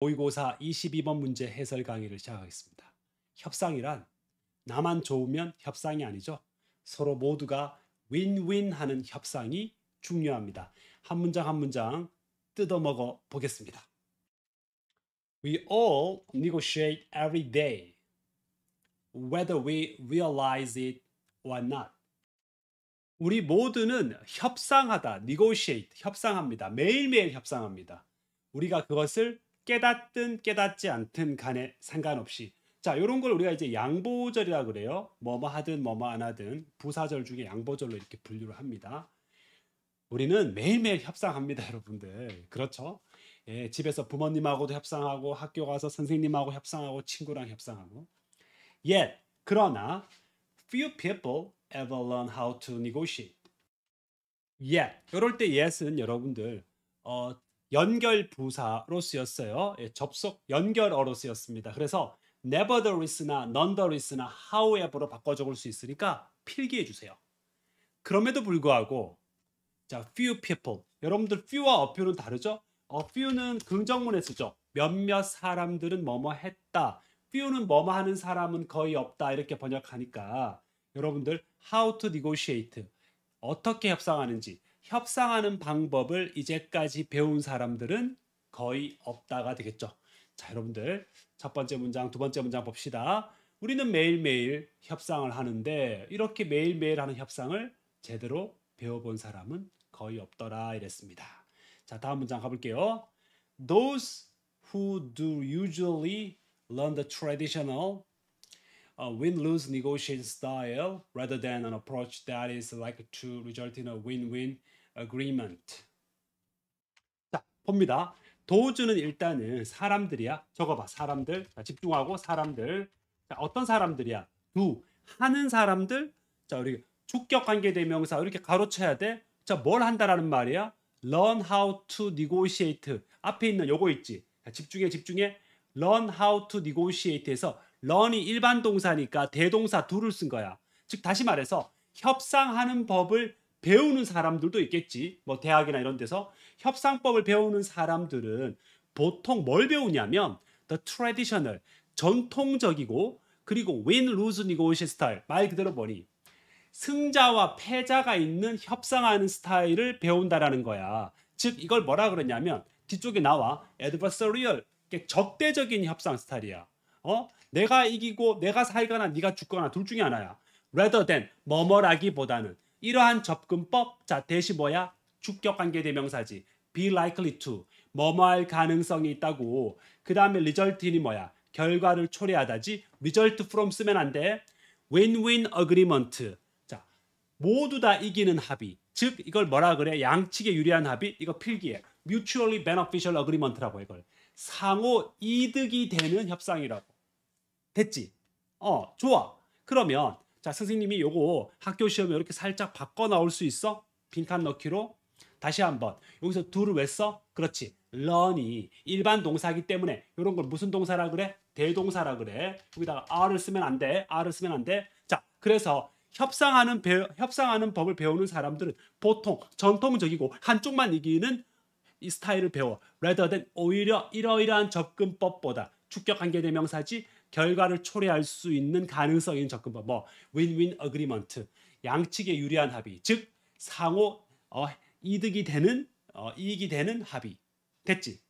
모의고사 22번 문제 해설 강의를 시작하겠습니다. 협상이란 나만 좋으면 협상이 아니죠. 서로 모두가 윈윈 하는 협상이 중요합니다. 한 문장 한 문장 뜯어먹어 보겠습니다. We all negotiate every day, whether we realize it or not. 우리 모두는 협상하다, negotiate, 협상합니다. 매일매일 협상합니다. 우리가 그것을 깨닫든 깨닫지 않든 간에 상관없이 자 이런 걸 우리가 이제 양보절이라 그래요. 뭐뭐 하든 뭐뭐 안 하든 부사절 중에 양보절로 이렇게 분류를 합니다. 우리는 매일매일 협상합니다, 여러분들. 그렇죠? 예, 집에서 부모님하고도 협상하고 학교 가서 선생님하고 협상하고 친구랑 협상하고. Yet 그러나 few people ever learn how to negotiate. Yet 이럴 때 yet은 여러분들 어, 연결 부사로 쓰였어요. 예, 접속 연결어로 쓰였습니다. 그래서 never the risk나 none the risk나 however로 바꿔 적을 수 있으니까 필기해 주세요. 그럼에도 불구하고 자 few people 여러분들 few와 a 어, few는 다르죠? a few는 긍정문에 쓰죠. 몇몇 사람들은 뭐뭐 했다. few는 뭐뭐 하는 사람은 거의 없다 이렇게 번역하니까 여러분들 how to negotiate 어떻게 협상하는지 협상하는 방법을 이제까지 배운 사람들은 거의 없다가 되겠죠. 자, 여러분들 첫 번째 문장, 두 번째 문장 봅시다. 우리는 매일매일 협상을 하는데 이렇게 매일매일 하는 협상을 제대로 배워본 사람은 거의 없더라 이랬습니다. 자, 다음 문장 가볼게요. Those who do usually learn the traditional uh, win-lose negotiation style rather than an approach that is likely to result in a win-win agreement. 자, 봅니다. 도우주는 일단은 사람들이야. 적어봐. 사람들. 자, 집중하고 사람들. 자, 어떤 사람들이야? 두 하는 사람들. 자, 우리 주격 관계 대명사 이렇게 가로쳐야 돼. 자, 뭘 한다라는 말이야? learn how to negotiate. 앞에 있는 요거 있지. 자, 집중해, 집중해. learn how to negotiate에서 learn이 일반 동사니까 대동사 둘을 쓴 거야. 즉 다시 말해서 협상하는 법을 배우는 사람들도 있겠지. 뭐 대학이나 이런 데서 협상법을 배우는 사람들은 보통 뭘 배우냐면 the traditional 전통적이고 그리고 win lose n e g o t i a t i 스타일 말 그대로 뭐니 승자와 패자가 있는 협상하는 스타일을 배운다라는 거야. 즉 이걸 뭐라 그러냐면 뒤쪽에 나와 adversarial 적대적인 협상 스타일이야. 어? 내가 이기고 내가 살거나 네가 죽거나 둘 중에 하나야. rather than 뭐뭐라기보다는 이러한 접근법 자 대시 뭐야? 주격관계 대명사지. be likely to 뭐뭐할 가능성이 있다고 그 다음에 result이 뭐야? 결과를 초래하다지 result from 쓰면 안 돼. win-win agreement 자 모두 다 이기는 합의 즉 이걸 뭐라 그래? 양측에 유리한 합의 이거 필기해. mutually beneficial agreement라고 이걸 상호 이득이 되는 협상이라고 됐지? 어 좋아 그러면 자 선생님이 요거 학교 시험에 이렇게 살짝 바꿔 나올 수 있어? 빈칸 넣기로 다시 한번 여기서 do를 왜 써? 그렇지 learn이 일반 동사기 때문에 이런 걸 무슨 동사라 그래? 대동사라 그래 여기다가 r을 쓰면 안돼 r을 쓰면 안 돼 자 그래서 협상하는 배, 협상하는 법을 배우는 사람들은 보통 전통적이고 한쪽만 이기는 이 스타일을 배워 rather than 오히려 이러이러한 접근법보다 축격 관계 대명사지 결과를 초래할 수 있는 가능성 있는 접근법, 뭐 agreement, 양측에 유리한 합의, 즉 상호 어, 이득이 되는 어, 이익이 되는 합의 됐지?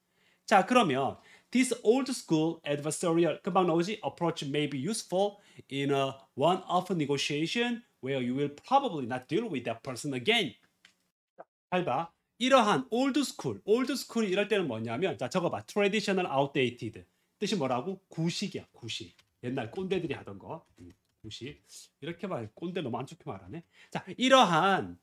자 그러면 This old school adversarial 금방 나오지 approach may be useful in a one-off negotiation where you will probably not deal with that person again. 잘 봐. 이러한 old school, old school 이럴 때는 뭐냐면 자 적어봐 traditional outdated. 뜻이 뭐라고? 구식이야, 구식. 옛날 꼰대들이 하던 거. 음, 구식. 이렇게 말, 꼰대 너무 안 좋게 말하네. 자, 이러한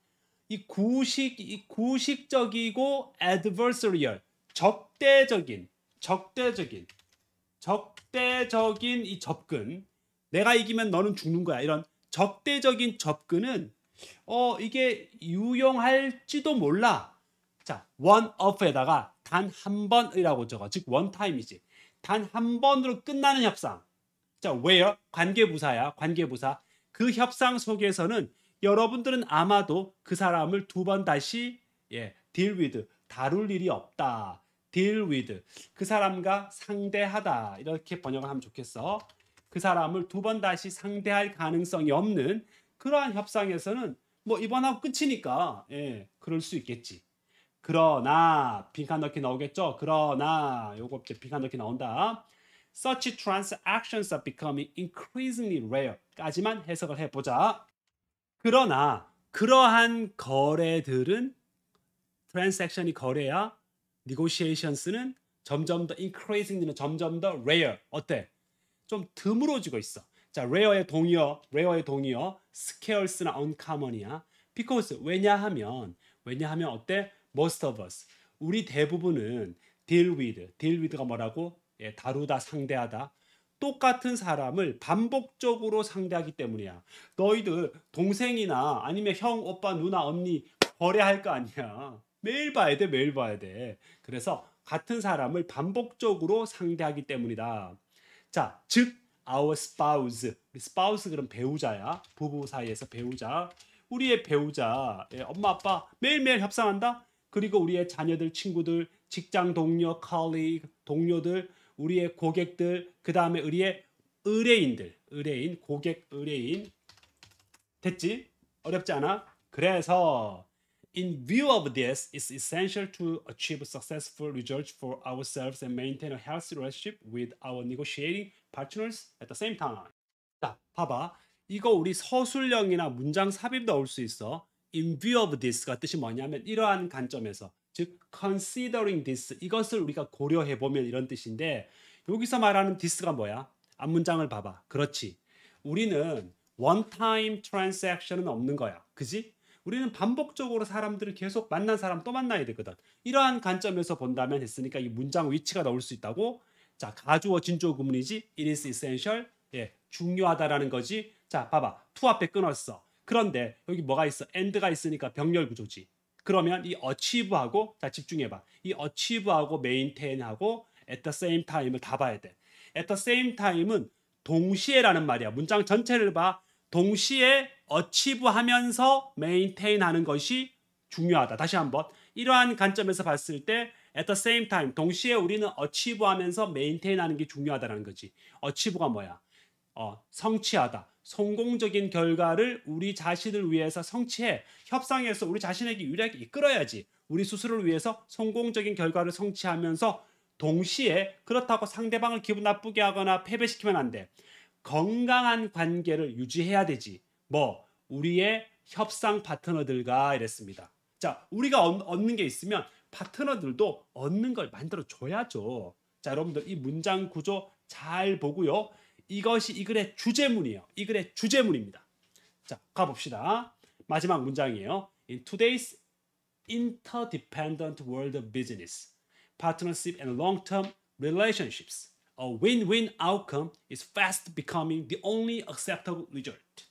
이 구식, 이 구식적이고 adversarial, 적대적인, 적대적인, 적대적인 이 접근. 내가 이기면 너는 죽는 거야. 이런 적대적인 접근은 어 이게 유용할지도 몰라. 자, one o f 에다가단 한 번이라고 적어. 즉 one time이지. 단한 번으로 끝나는 협상. 자, 왜요? 관계부사야, 관계부사. 그 협상 속에서는 여러분들은 아마도 그 사람을 두 번 다시 예, deal with, 다룰 일이 없다. deal with, 그 사람과 상대하다. 이렇게 번역을 하면 좋겠어. 그 사람을 두 번 다시 상대할 가능성이 없는 그러한 협상에서는 뭐 이번하고 끝이니까 예, 그럴 수 있겠지. 그러나 빈칸 넣기 나오겠죠. 그러나 요거 이제 빈칸 넣기 나온다. Such transactions are becoming increasingly rare까지만 해석을 해보자. 그러나 그러한 거래들은 transaction이 거래야 negotiations는 점점 더 increasingly는 점점 더 rare 어때? 좀 드물어지고 있어. 자, rare의 동의어, rare의 동의어, scarce나 uncommon이야. because 왜냐하면 왜냐하면 어때? most of us 우리 대부분은 deal with, deal with가 뭐라고? 예, 다루다, 상대하다. 똑같은 사람을 반복적으로 상대하기 때문이야. 너희들 동생이나 아니면 형, 오빠, 누나, 언니 거래할 거 아니야. 매일 봐야 돼, 매일 봐야 돼. 그래서 같은 사람을 반복적으로 상대하기 때문이다. 자, 즉 our spouse, 우리 spouse 그럼 배우자야. 부부 사이에서 배우자. 우리의 배우자, 예, 엄마 아빠 매일매일 협상한다. 그리고 우리의 자녀들, 친구들, 직장 동료, colleague, 동료들, 우리의 고객들, 그 다음에 우리의 의뢰인들, 의뢰인, 고객, 의뢰인. 됐지? 어렵지 않아? 그래서 In view of this, it's essential to achieve successful results for ourselves and maintain a healthy relationship with our negotiating partners at the same time. 자, 봐봐. 이거 우리 서술형이나 문장 삽입 넣을 수 있어. in view of this가 뜻이 뭐냐면 이러한 관점에서 즉 considering this 이것을 우리가 고려해 보면 이런 뜻인데 여기서 말하는 this가 뭐야? 앞 문장을 봐봐. 그렇지. 우리는 one time transaction은 없는 거야. 그지? 우리는 반복적으로 사람들을 계속 만난 사람 또 만나야 되거든. 이러한 관점에서 본다면 했으니까 이 문장 위치가 나올 수 있다고. 자, 가주어 진조 구문이지. It is essential. 예, 중요하다라는 거지. 자, 봐봐. to 앞에 끊었어. 그런데 여기 뭐가 있어? and가 있으니까 병렬 구조지. 그러면 이 achieve하고 자 집중해 봐. 이 achieve하고 maintain하고 at the same time을 다 봐야 돼. at the same time은 동시에라는 말이야. 문장 전체를 봐. 동시에 achieve하면서 maintain하는 것이 중요하다. 다시 한 번 이러한 관점에서 봤을 때 at the same time 동시에 우리는 achieve하면서 maintain하는 게 중요하다는 거지. achieve가 뭐야? 어, 성취하다. 성공적인 결과를 우리 자신을 위해서 성취해 협상해서 우리 자신에게 유리하게 이끌어야지 우리 스스로를 위해서 성공적인 결과를 성취하면서 동시에 그렇다고 상대방을 기분 나쁘게 하거나 패배시키면 안 돼. 건강한 관계를 유지해야 되지. 뭐 우리의 협상 파트너들과 이랬습니다. 자, 우리가 얻는 게 있으면 파트너들도 얻는 걸 만들어 줘야죠. 자, 여러분들 이 문장 구조 잘 보고요. 이것이 이 글의 주제문이에요. 이 글의 주제문입니다. 자, 가봅시다. 마지막 문장이에요. In today's interdependent world of business, partnership and long-term relationships, a win-win outcome is fast becoming the only acceptable result.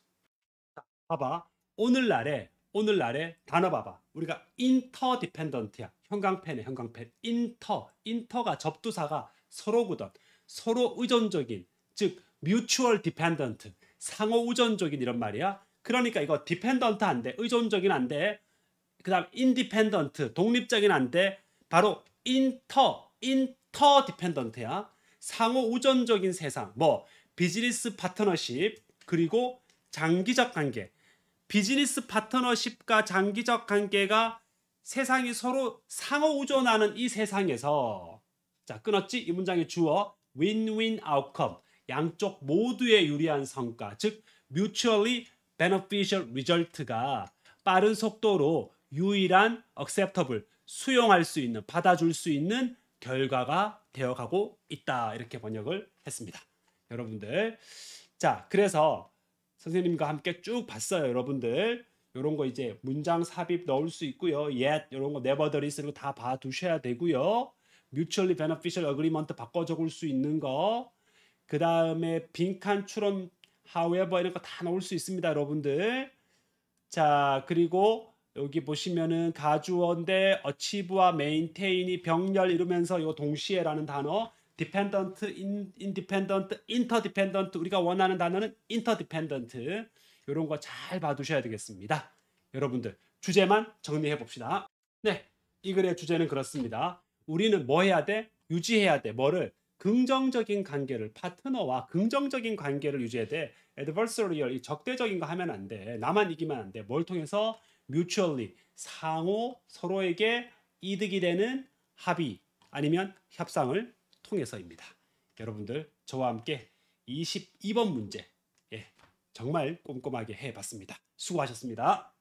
자, 봐봐. 오늘날에 오늘날에 단어 봐봐. 우리가 interdependent야. 형광펜에 형광펜. inter, inter가 접두사가 서로거든. 서로 의존적인 즉 mutual dependent 상호 의존적인 이런 말이야. 그러니까 이거 디펜던트 한데 의존적인 한데 그다음 인디펜던트 독립적인 한데 바로 인터 인터 디펜던트야. 상호 의존적인 세상. 뭐 비즈니스 파트너십 그리고 장기적 관계. 비즈니스 파트너십과 장기적 관계가 세상이 서로 상호 의존하는 이 세상에서 자, 끊었지? 이 문장의 주어 win-win outcome. 양쪽 모두에 유리한 성과, 즉 mutually beneficial result가 빠른 속도로 유일한 acceptable, 수용할 수 있는, 받아줄 수 있는 결과가 되어가고 있다. 이렇게 번역을 했습니다. 여러분들. 자, 그래서 선생님과 함께 쭉 봤어요. 여러분들. 이런 거 이제 문장 삽입 넣을 수 있고요. yet 이런 거 never the 이런 거다 봐두셔야 되고요. mutually beneficial agreement 바꿔 적을 수 있는 거그 다음에 빈칸 추론 however 이런 거다 넣을 수 있습니다 여러분들 자 그리고 여기 보시면은 가주어인데 achieve와 maintain이 병렬 이루면서 이거 동시에라는 단어 dependent, in, independent, interdependent 우리가 원하는 단어는 interdependent 이런 거 잘 봐두셔야 되겠습니다 여러분들 주제만 정리해 봅시다 네이 글의 주제는 그렇습니다 우리는 뭐 해야 돼? 유지해야 돼 뭐를? 긍정적인 관계를 파트너와 긍정적인 관계를 유지해야 돼. adversarial 이 적대적인 거 하면 안 돼. 나만 이기면 안 돼. 뭘 통해서 mutually 상호 서로에게 이득이 되는 합의 아니면 협상을 통해서입니다. 여러분들 저와 함께 22번 문제 예, 정말 꼼꼼하게 해봤습니다. 수고하셨습니다.